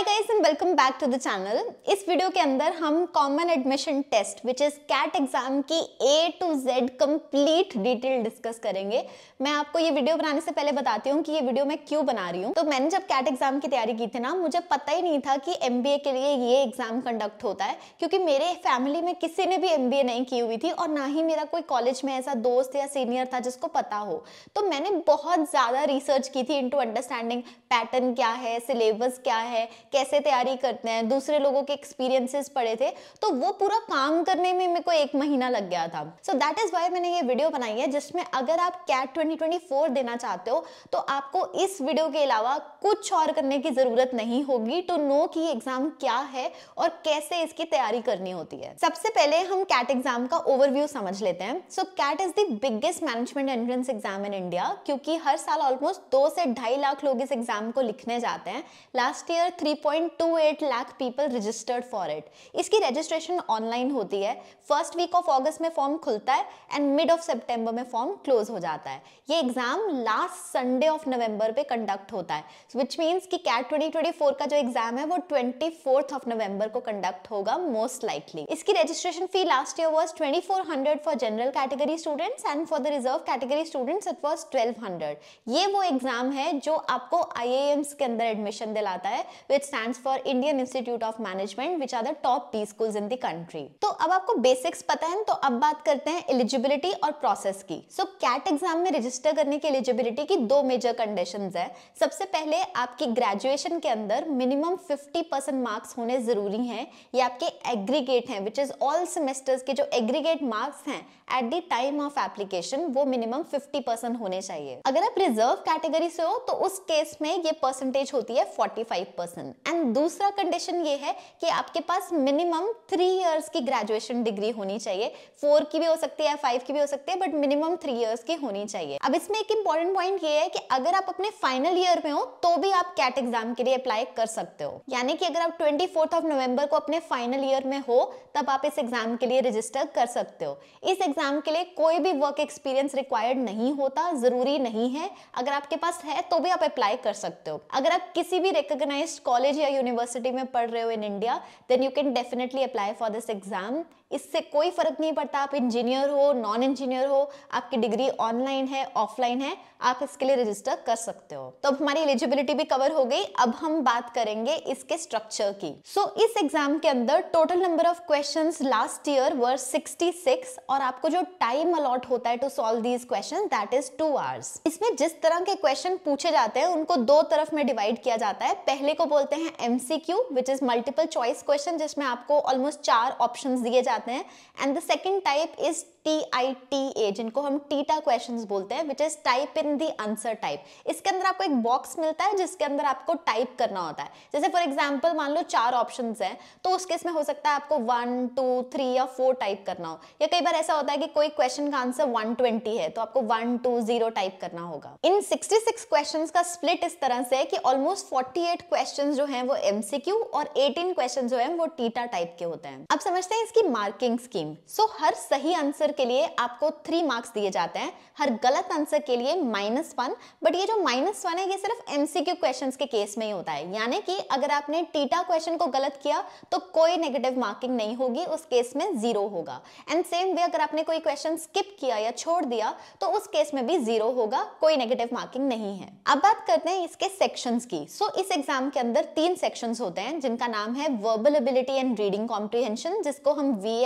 Hi guys and welcome back to the channel इस वीडियो के अंदर हम common admission test which is CAT exam की A to Z complete detail discuss करेंगे मैं आपको ये वीडियो बनाने से पहले बताती हूँ कि ये वीडियो मैं क्यों बना रही हूँ तो मैंने जब कैट एग्जाम की तैयारी की थी ना मुझे पता ही नहीं था कि एम के लिए ये एग्जाम कंडक्ट होता है क्योंकि मेरे फैमिली में किसी ने भी एम नहीं की हुई थी और ना ही मेरा कोई कॉलेज में ऐसा दोस्त या सीनियर था जिसको पता हो तो मैंने बहुत ज़्यादा रिसर्च की थी टू अंडरस्टैंडिंग पैटर्न क्या है सिलेबस क्या है कैसे तैयारी करते हैं दूसरे लोगों के एक्सपीरियंसेस पड़े थे तो वो पूरा काम करने में मेरे को एक महीना लग गया था सो दैट इज़ वाई मैंने ये वीडियो बनाई है जिसमें अगर आप कैट ट्वेंटी देना चाहते हो तो आपको इस वीडियो के अलावा कुछ और करने की ज़रूरत नहीं होगी टू तो नो की एग्ज़ाम क्या है और कैसे इसकी तैयारी करनी होती है सबसे पहले हम कैट एग्ज़ाम का ओवरव्यू समझ लेते हैं so CAT is the biggest management entrance exam in India क्योंकि हर साल ऑलमोस्ट दो से ढाई लाख लोग इस एग्ज़ाम को लिखने जाते हैं last year three 3.28 lakh people registered for it इसकी रजिस्ट्रेशन ऑनलाइन होती है फर्स्ट वीक ऑफ अगस्त में फॉर्म खुलता है एंड मिड ऑफ सेप्टेम्बर में फॉर्म क्लोज हो जाता है ये exam last Sunday of November पे कंडक्ट होता है विच मीन्स कि कैट 2024 का जो एग्जाम है वो ट्वेंटी ऑफ नवंबर को कंडक्ट होगा मोस्ट लाइकली इसकी registration fee last year was twenty for general category students and for the reserve category students it was twelve ये वो एग्जाम है जो आपको आई के अंदर एडमिशन दिलाता है विच stands for Indian Institute of Management which are the top B schools in the country. तो अब आपको बेसिक्स पता है तो अब बात करते हैं एलिजिबिलिटी और प्रोसेस की सो कैट एग्जाम में रजिस्टर करने की एलिजिबिलिटी की दो मेजर कंडीशंस है सबसे पहले आपकी ग्रेजुएशन के अंदर मिनिमम 50 परसेंट मार्क्स होने जरूरी हैं ये आपके एग्रीगेट हैं विच इज ऑल सेमेस्टर्स के जो एग्रीगेट मार्क्स हैं at the time of application वो मिनिमम 50 परसेंट होने चाहिए अगर आप रिजर्व कैटेगरी से हो तो उस केस में ये परसेंटेज होती है 45 परसेंट एंड दूसरा कंडीशन ये है कि आपके पास मिनिमम थ्री इयर्स की ग्रेजुएशन डिग्री होनी चाहिए फोर की भी हो सकती है फाइव की भी हो सकती है बट मिनिमम थ्री इयर्स की होनी चाहिए अब इसमें एक इंपॉर्टेंट पॉइंट ये है कि अगर आप अपने फाइनल ईयर में हो तो भी आप कैट एग्जाम के लिए अप्लाई कर सकते हो यानी कि अगर आप ट्वेंटी ऑफ नवंबर को अपने फाइनल ईयर में हो तब आप इस एग्जाम के लिए रजिस्टर कर सकते हो इस एग्जाम के लिए कोई भी वर्क एक्सपीरियंस रिक्वायर्ड नहीं होता जरूरी नहीं है अगर आपके पास है तो भी आप अप्लाई कर सकते हो अगर आप किसी भी रिकोगनाइज कॉलेज कॉलेज या यूनिवर्सिटी में पढ़ रहे हो in India then you can definitely apply for this exam इससे कोई फ़र्क नहीं पड़ता आप इंजीनियर हो नॉन इंजीनियर हो आपकी डिग्री ऑनलाइन है ऑफलाइन है आप इसके लिए रजिस्टर कर सकते हो तो अब हमारी एलिजिबिलिटी भी कवर हो गई अब हम बात करेंगे इसके स्ट्रक्चर की सो so, इस एग्जाम के अंदर total number of question last year were 66 और आपको जो टाइम अलॉट होता है to solve these question that is two hours इसमें जिस तरह के क्वेश्चन पूछे जाते हैं उनको दो तरफ में डिवाइड किया जाता है पहले को बोलते हैं MCQ which is multiple choice question जिसमें आपको ऑलमोस्ट चार ऑप्शन दिए जाते जाते हैं and the second type is T I T A जिनको हम टीटा क्वेश्चन बोलते हैं which is type in the answer type इसके अंदर आपको एक बॉक्स मिलता है जिसके अंदर आपको टाइप करना होता है जैसे फॉर एग्जाम्पल मान लो चार ऑप्शन है तो उस केस में हो सकता है आपको वन टू थ्री या फोर टाइप करना हो या कई बार ऐसा होता है कि कोई क्वेश्चन का आंसर वन ट्वेंटी है तो आपको वन टू जीरो टाइप करना होगा इन सिक्सटी सिक्स क्वेश्चन का स्प्लिट इस तरह से है कि ऑलमोस्ट फोर्टी एट क्वेश्चन जो है वो एमसीक्यू और एटीन क्वेश्चन जो है वो टीटा टाइप के होते हैं अब समझते हैं इसकी मार्किंग स्कीम सो so, हर सही आंसर आंसर के लिए आपको थ्री मार्क्स दिए जाते हैं हर गलत आंसर के लिए माइनस वन बट ये जो माइनस वन है ये सिर्फ एमसीक्यू क्वेश्चंस के केस में ही होता है यानी कि अगर आपने टीटा क्वेश्चन को गलत किया तो कोई नेगेटिव मार्किंग नहीं होगी उस केस में जीरो होगा एंड सेम वे अगर आपने कोई क्वेश्चन स्किप किया या छोड़ दिया तो उस केस में भी जीरो होगा कोई नेगेटिव मार्किंग नहीं है अब बात करते हैं इसके सेक्शन की सो so, इस एग्जाम के अंदर तीन सेक्शन होते हैं जिनका नाम है verbal ability and reading comprehension जिसको हम वी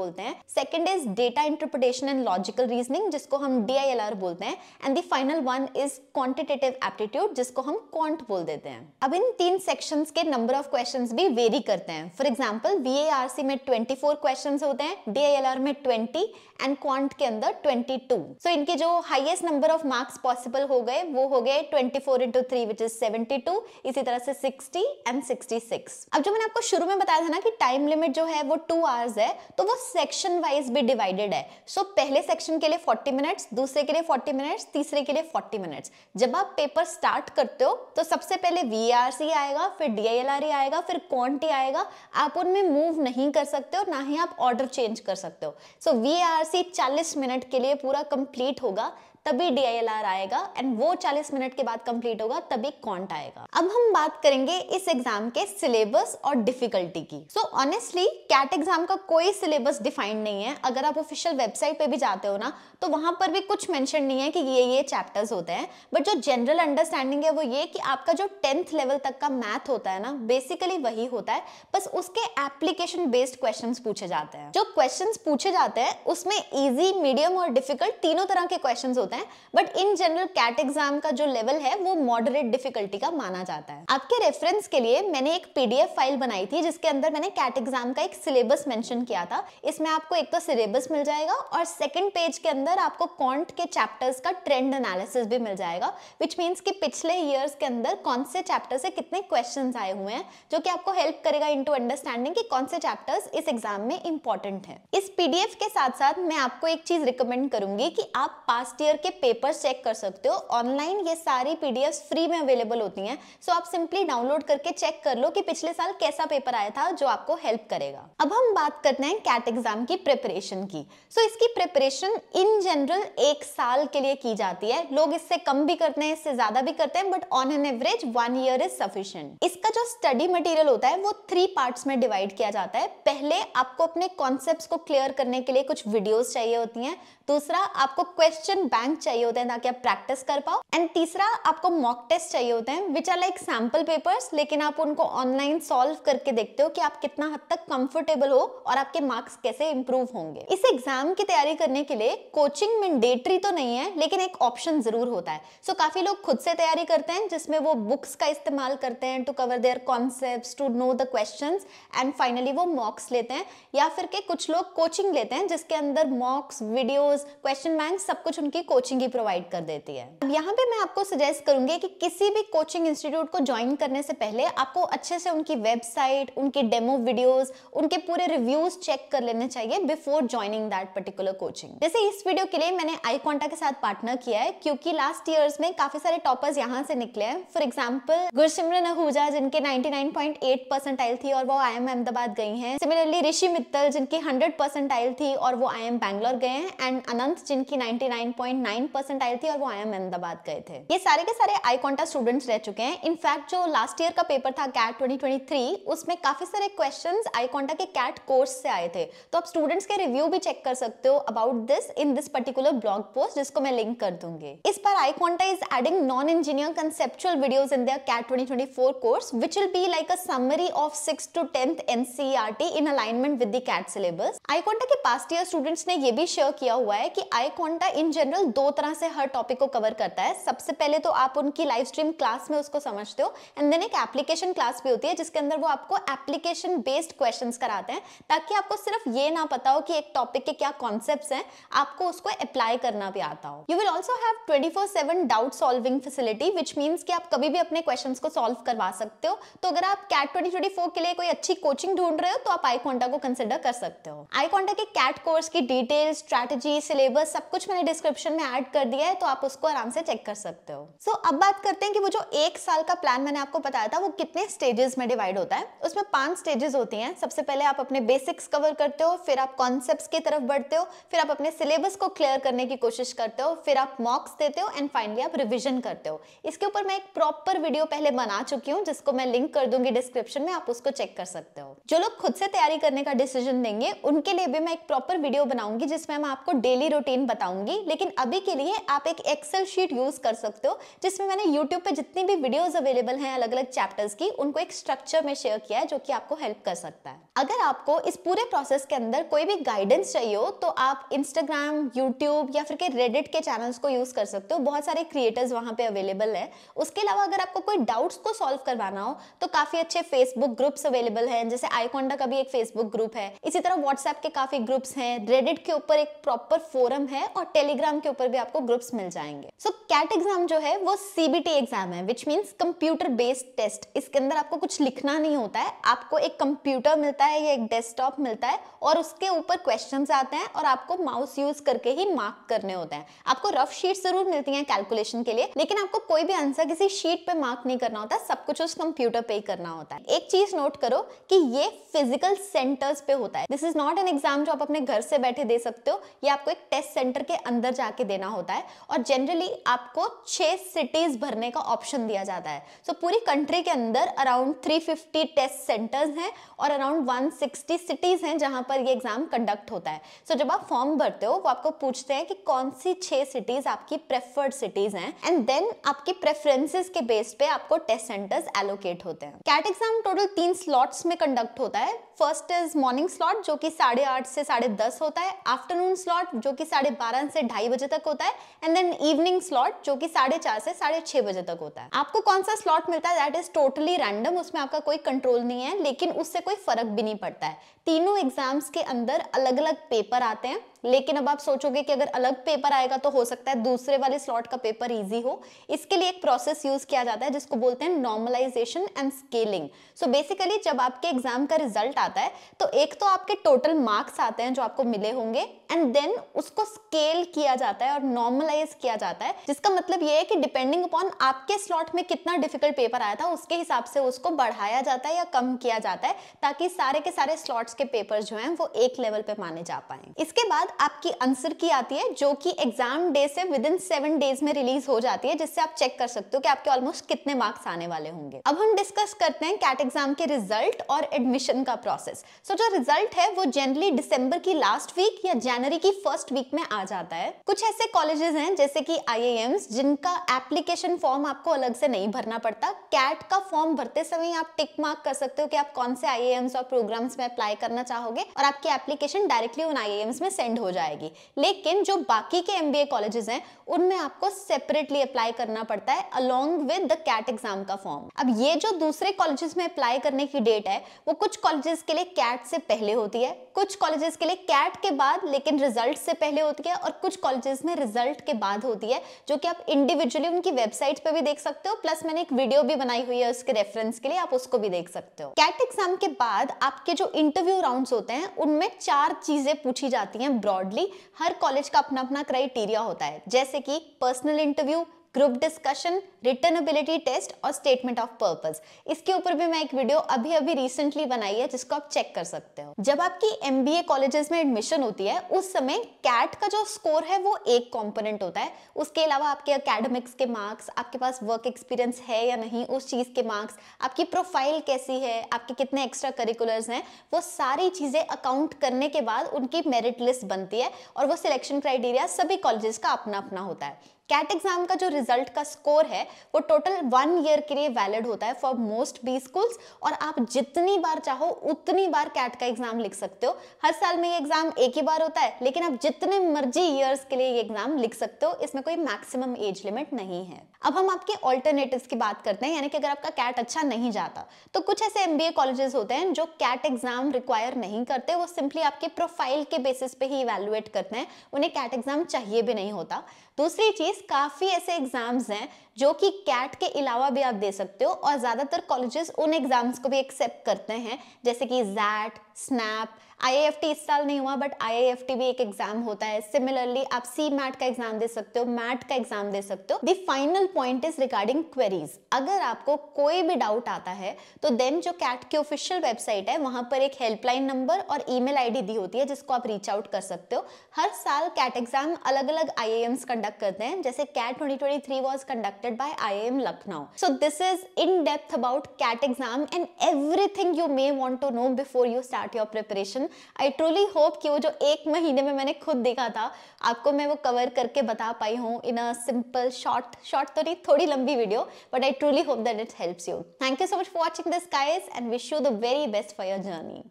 बोलते हैं second is data interpretation and logical reasoning जिसको हम डी बोलते हैं and the final one is quantitative aptitude जिसको हम क्वांट बोल देते हैं अब इन तीन सेक्शन के नंबर ऑफ क्वेश्चन भी वेरी करते हैं फॉर एग्जाम्पल बी में ट्वेंटी क्वेश्चन होते हैं डी में ट्वेंटी एंड क्वांट के अंदर ट्वेंटी टू सो इनके जो highest number of marks possible हो गए वो हो गए twenty four into three which is seventy two इसी तरह से सिक्सटी एंड सिक्सटी सिक्स अब जो मैंने आपको शुरू में बताया था ना कि टाइम लिमिट जो है वो टू आवर्स है तो वो सेक्शन वाइज भी डिवाइडेड है सो so, पहले सेक्शन के लिए 40 मिनट्स दूसरे के लिए 40 मिनट्स तीसरे के लिए 40 मिनट्स जब आप पेपर स्टार्ट करते हो तो सबसे पहले वी आएगा फिर डी e आएगा फिर क्वान्टी आएगा आप उनमें मूव नहीं कर सकते हो ना ही आप ऑर्डर चेंज कर सकते हो सो वी आर मिनट के लिए पूरा कंप्लीट होगा तभी डी आएगा एंड वो 40 मिनट के बाद कंप्लीट होगा तभी कॉन्ट आएगा अब हम बात करेंगे इस एग्जाम के सिलेबस और डिफिकल्टी की सो ऑनेस्टली कैट एग्जाम का कोई सिलेबस डिफाइंड नहीं है अगर आप ऑफिशियल वेबसाइट पे भी जाते हो ना तो वहां पर भी कुछ मेंशन नहीं है कि ये ये चैप्टर्स होते हैं बट जो जनरल अंडरस्टैंडिंग है वो ये कि आपका जो टेंथ लेवल तक का मैथ होता है ना बेसिकली वही होता है बस उसके एप्लीकेशन बेस्ड क्वेश्चन पूछे जाते हैं जो क्वेश्चन पूछे जाते हैं उसमें ईजी मीडियम और डिफिकल्ट तीनों तरह के क्वेश्चन होते हैं but in general CAT exam का जो लेवल है वो मॉडरेट डिफिकल्टी का माना जाता है आपके रेफरेंस के लिए मैंने एक पीडीएफ फाइल बनाई थी जिसके अंदर मैंने कैट एग्जाम का एक सिलेबस मेंशन किया था इसमें आपको एक तो सिलेबस मिल जाएगा और सेकंड पेज के अंदर अंदर आपको कॉन्ट के चैप्टर्स का ट्रेंड एनालिसिस भी मिल जाएगा विच मीन्स कि पिछले ईयर्स के अंदर कौन से चैप्टर से कितने क्वेश्चन आए हुए हैं जो कि आपको हेल्प करेगा इन टू अंडरस्टैंडिंग कि कौन से चैप्टर्स इस एग्जाम में इंपॉर्टेंट है इस पीडीएफ के साथ साथ मैं आपको एक चीज रिकमेंड करूंगी कि आप पास्ट ईयर के पेपर चेक कर सकते हो ऑनलाइन ये सारी पीडीएफ फ्री में अवेलेबल होती है सो आप सिंपली डाउनलोड करके चेक कर लो कि पिछले साल कैसा पेपर आया था जो आपको हेल्प करेगा अब हम बात करते हैं कैट एग्जाम की प्रिपरेशन की सो so, इसकी प्रिपरेशन इन जनरल एक साल के लिए की जाती है लोग इससे कम भी करते हैं इससे ज्यादा भी करते हैं but on an average one year is sufficient इसका जो स्टडी मटेरियल होता है वो थ्री पार्ट्स में डिवाइड किया जाता है पहले आपको अपने कॉन्सेप्ट को क्लियर करने के लिए कुछ वीडियोज चाहिए होती हैं दूसरा आपको क्वेश्चन बैंक चाहिए होते हैं ताकि आप प्रैक्टिस कर पाओ एंड तीसरा आपको मॉक टेस्ट चाहिए होते हैं which are like sample papers लेकिन आप उनको ऑनलाइन सॉल्व करके देखते हो कि आप कितना हद तक कंफर्टेबल हो और आपके मार्क्स कैसे इंप्रूव होंगे इस एग्जाम की तैयारी करने के लिए कोचिंग मैंडेटरी तो नहीं है लेकिन एक ऑप्शन जरूर होता है सो so, काफी लोग खुद से तैयारी करते हैं जिसमें वो बुक्स का इस्तेमाल करते हैं to cover their concept to know the question and finally वो मॉक्स लेते हैं या फिर के कुछ लोग कोचिंग लेते हैं जिसके अंदर mocks videos answers question bank सब कुछ उनकी कोचिंग ही प्रोवाइड कर देती है अब यहाँ पे मैं आपको सजेस्ट करूंगी कि किसी भी कोचिंग इंस्टीट्यूट को ज्वाइन करने से पहले आपको अच्छे से उनकी वेबसाइट उनके डेमो वीडियोस उनके पूरे रिव्यूज चेक कर लेने चाहिए before joining that particular coaching जैसे इस वीडियो के लिए मैंने आई कॉन्टा के साथ पार्टनर किया है क्योंकि लास्ट ईयर में काफी सारे टॉपर्स यहाँ से निकले हैं फॉर एग्जाम्पल गुरसिमरन आहूजा जिनके नाइनटी परसेंटाइल थी और वो आई अहमदाबाद गई है सिमिलरली ऋषि मित्तल जिनकी हंड्रेड परसेंटाइल थी और वो आई एम बैंगलोर गए हैं एंड अनंत जिनकी 99.9 परसेंट आई थी और वो आई अहमदाबाद गए थे ये सारे के सारे आई स्टूडेंट्स रह चुके हैं इनफैक्ट जो लास्ट ईयर का पेपर था कैट 2023 उसमें काफी सारे क्वेश्चंस आई कॉन्टा के कैट कोर्स से आए थे तो आप स्टूडेंट्स के रिव्यू भी चेक कर सकते हो about this in this particular blog post जिसको मैं लिंक कर दूंगी इस पर iQuanta is adding non engineer conceptual videos in their CAT twenty course which will be like a summary of six to tenth NCERT in alignment with the CAT syllabus iQuanta के past year students ने ये भी share किया हुआ हुआ है कि आई Konta in general दो तरह से हर टॉपिक को कवर करता है सबसे पहले तो आप उनकी लाइव स्ट्रीम क्लास में उसको समझते हो एंड देन एक एप्लीकेशन क्लास भी होती है जिसके अंदर वो आपको एप्लीकेशन बेस्ड क्वेश्चंस कराते हैं ताकि आपको सिर्फ ये ना पता हो कि एक टॉपिक के क्या कॉन्सेप्ट हैं आपको उसको अप्लाई करना भी आता हो you will also have twenty four seven doubt solving facility which means कि आप कभी भी अपने क्वेश्चन को सॉल्व करवा सकते हो तो अगर आप कैट ट्वेंटी ट्वेंटी फोर के लिए कोई अच्छी कोचिंग ढूंढ रहे हो तो आप आई को कंसिडर कर सकते हो आई कॉन्टा के कैट कोर्स की डिटेल्स स्ट्रैटेजीज सिलेबस सब कुछ मैंने डिस्क्रिप्शन में ऐड कर दिया है तो आप उसको आराम से चेक कर सकते हो सो so, अब बात करते हैं कि वो जो एक साल का प्लान मैंने आपको बताया था वो कितने स्टेजेस में डिवाइड होता है उसमें पांच स्टेजेस होती हैं सबसे पहले आप अपने बेसिक्स कवर करते हो फिर आप कॉन्सेप्ट की तरफ बढ़ते हो फिर आप अपने सिलेबस को क्लियर करने की कोशिश करते हो फिर आप मॉक्स देते हो एंड फाइनली आप रिविजन करते हो इसके ऊपर मैं एक प्रॉपर वीडियो पहले बना चुकी हूँ जिसको मैं लिंक कर दूंगी डिस्क्रिप्शन में आप उसको चेक कर सकते हो जो लोग खुद से तैयारी करने का डिसीजन देंगे उनके लिए भी मैं एक प्रॉपर वीडियो बनाऊंगी जिसमें मैं आपको डेली रूटीन बताऊंगी लेकिन अभी के लिए आप एक एक्सेल शीट यूज़ कर सकते हो जिसमें मैंने यूट्यूब पे जितनी भी वीडियोस अवेलेबल हैं अलग अलग चैप्टर्स की उनको एक स्ट्रक्चर में शेयर किया है जो कि आपको हेल्प कर सकता है अगर आपको इस पूरे प्रोसेस के अंदर कोई भी गाइडेंस चाहिए हो तो आप इंस्टाग्राम यूट्यूब या फिर के रेडिट के चैनल्स को यूज़ कर सकते हो बहुत सारे क्रिएटर्स वहां पर अवेलेबल है उसके अलावा अगर आपको कोई डाउट्स को सॉल्व करवाना हो तो काफ़ी अच्छे फेसबुक ग्रुप्स अवेलेबल है जैसे आईकोंडा का भी एक फेसबुक ग्रुप है इसी तरह व्हाट्सएप के काफ़ी ग्रुप्स हैं रेडिट के ऊपर एक प्रॉपर ऊपर फोरम है और टेलीग्राम के ऊपर भी आपको ग्रुप्स मिल जाएंगे सो कैट एग्जाम जो है वो सीबीटी एग्जाम है which means computer based test इसके अंदर आपको कुछ लिखना नहीं होता है आपको एक कंप्यूटर मिलता है या एक डेस्कटॉप मिलता है और उसके ऊपर क्वेश्चन आते हैं और आपको माउस यूज करके ही मार्क करने होते हैं आपको रफ शीट जरूर मिलती है कैलकुलेशन के लिए लेकिन आपको कोई भी आंसर किसी शीट पे मार्क नहीं करना होता सब कुछ उस कंप्यूटर पे ही करना होता है एक चीज नोट करो कि ये फिजिकल सेंटर्स पे होता है this is not an exam जो आप अपने घर से बैठे दे सकते हो या आपको आपको एक टेस्ट सेंटर के अंदर जाके देना होता है और जनरली आपको छह सिटीज़ भरने का ऑप्शन दिया जाता है सो so, पूरी कंट्री के अंदर अराउंड 350 टेस्ट सेंटर्स हैं और अराउंड 160 सिटीज़ हैं जहां पर ये एग्ज़ाम कंडक्ट होता है सो so, जब आप फॉर्म भरते हो वो आपको पूछते हैं कि कौन सी छह सिटीज़ आपकी प्रेफर्ड सिटीज़ हैं एंड देन आपकी प्रेफरेंसेज के बेस पे आपको टेस्ट सेंटर्स एलोकेट होते हैं कैट एग्जाम टोटल तीन स्लॉट्स में कंडक्ट होता है फर्स्ट इज मॉर्निंग स्लॉट जो कि साढ़े आठ से साढ़े दस होता है आफ्टरनून स्लॉट जो कि साढ़े बारह से ढाई बजे तक होता है एंड देन इवनिंग स्लॉट जो कि साढ़े चार से साढ़े छह बजे तक होता है आपको कौन सा स्लॉट मिलता है दैट इज टोटली रैंडम उसमें आपका कोई कंट्रोल नहीं है लेकिन उससे कोई फर्क भी नहीं पड़ता है तीनों एग्जाम्स के अंदर अलग अलग पेपर आते हैं लेकिन अब आप सोचोगे कि अगर अलग पेपर आएगा तो हो सकता है दूसरे वाले स्लॉट का पेपर इजी हो इसके लिए एक प्रोसेस यूज किया जाता है जिसको बोलते हैं normalisation and scaling so basically जब आपके एग्जाम का रिजल्ट आता है तो एक तो आपके टोटल मार्क्स आते हैं जो आपको मिले होंगे एंड देन उसको स्केल किया जाता है और नॉर्मलाइज किया जाता है जिसका मतलब ये है कि डिपेंडिंग अपॉन आपके स्लॉट में कितना डिफिकल्ट पेपर आया था उसके हिसाब से उसको बढ़ाया जाता है या कम किया जाता है ताकि सारे के सारे स्लॉट्स के पेपर जो हैं वो एक लेवल पे माने जा पाए इसके बाद बाद आपकी आंसर की आती है जो कि एग्जाम डे से विद इन सेवन डेज में रिलीज हो जाती है जिससे आप चेक कर सकते हो कि आपके ऑलमोस्ट कितने मार्क्स आने वाले होंगे अब हम डिस्कस करते हैं कैट एग्जाम के रिजल्ट और एडमिशन का प्रोसेस सो जो रिजल्ट है वो जनरली डिसम्बर की लास्ट वीक या जनवरी की फर्स्ट वीक में आ जाता है कुछ ऐसे कॉलेजेस हैं जैसे कि आई जिनका एप्लीकेशन फॉर्म आपको अलग से नहीं भरना पड़ता कैट का फॉर्म भरते समय आप टिक मार्क कर सकते हो कि आप कौन से आई और प्रोग्राम्स में अप्लाई करना चाहोगे और आपकी एप्लीकेशन डायरेक्टली उन आई में सेंड बंद हो जाएगी लेकिन जो बाकी के एमबीए कॉलेजेस हैं उनमें आपको सेपरेटली अप्लाई करना पड़ता है along with the CAT exam का फॉर्म अब ये जो दूसरे कॉलेजेस में अप्लाई करने की डेट है वो कुछ कॉलेजेस के लिए कैट से पहले होती है कुछ कॉलेजेस के लिए कैट के बाद लेकिन रिजल्ट से पहले होती है और कुछ कॉलेजेस में रिजल्ट के बाद होती है जो कि आप इंडिविजुअली उनकी वेबसाइट पर भी देख सकते हो प्लस मैंने एक वीडियो भी बनाई हुई है उसके रेफरेंस के लिए आप उसको भी देख सकते हो कैट एग्जाम के बाद आपके जो इंटरव्यू राउंड होते हैं उनमें चार चीजें पूछी जाती हैं ब्रॉडली हर कॉलेज का अपना अपना क्राइटेरिया होता है जैसे कि personal interview group discussion written ability test और स्टेटमेंट ऑफ पर्पज इसके ऊपर भी मैं एक वीडियो अभी अभी रिसेंटली बनाई है जिसको आप चेक कर सकते हो जब आपकी एम बी ए कॉलेजेस में एडमिशन होती है उस समय कैट का जो स्कोर है वो एक कॉम्पोनेंट होता है उसके अलावा आपके अकेडमिक्स के मार्क्स आपके पास वर्क एक्सपीरियंस है या नहीं उस चीज़ के मार्क्स आपकी प्रोफाइल कैसी है आपके कितने एक्स्ट्रा करिकुलर्स हैं वो सारी चीज़ें अकाउंट करने के बाद उनकी मेरिट लिस्ट बनती है और वो सिलेक्शन क्राइटेरिया सभी कॉलेजेस का अपना अपना होता है कैट एग्जाम का जो रिजल्ट का स्कोर है वो टोटल वन ईयर के लिए वैलिड होता है फॉर मोस्ट बी स्कूल्स और आप जितनी बार चाहो उतनी बार कैट का एग्जाम लिख सकते हो हर साल में ये एग्जाम एक ही बार होता है लेकिन आप जितने मर्जी ईयर्स के लिए ये एग्जाम लिख सकते हो इसमें कोई मैक्सिमम एज लिमिट नहीं है अब हम आपके ऑल्टरनेटिव की बात करते हैं यानी कि अगर आपका कैट अच्छा नहीं जाता तो कुछ ऐसे एम बी कॉलेजेस होते हैं जो कैट एग्जाम रिक्वायर नहीं करते वो सिंपली आपके प्रोफाइल के बेसिस पे ही इवेलुएट करते हैं उन्हें कैट एग्जाम चाहिए भी नहीं होता दूसरी चीज़ काफ़ी ऐसे एग्ज़ाम्स हैं जो कि कैट के अलावा भी आप दे सकते हो और ज़्यादातर कॉलेजेस उन एग्ज़ाम्स को भी एक्सेप्ट करते हैं जैसे कि जैट स्नैप आई इस साल नहीं हुआ बट आई भी एक एग्जाम होता है सिमिलरली आप सी मैट का एग्जाम दे सकते हो मैट का एग्जाम दे सकते हो the final point is regarding queries अगर आपको कोई भी डाउट आता है तो देन जो कैट की ऑफिशियल वेबसाइट है वहां पर एक हेल्पलाइन नंबर और ईमेल आईडी दी होती है जिसको आप रीच आउट कर सकते हो हर साल कैट एग्जाम अलग अलग आई कंडक्ट करते हैं जैसे CAT 2023 was conducted by I M Lucknow so this is in depth about CAT exam and everything you may want to know before you start your preparation I truly hope कि वो जो एक महीने में मैंने खुद देखा था आपको मैं वो कवर करके बता पाई हूँ in a simple short short तो नहीं थोड़ी लंबी video but I truly hope that it helps you thank you so much for watching this guys and wish you the very best for your journey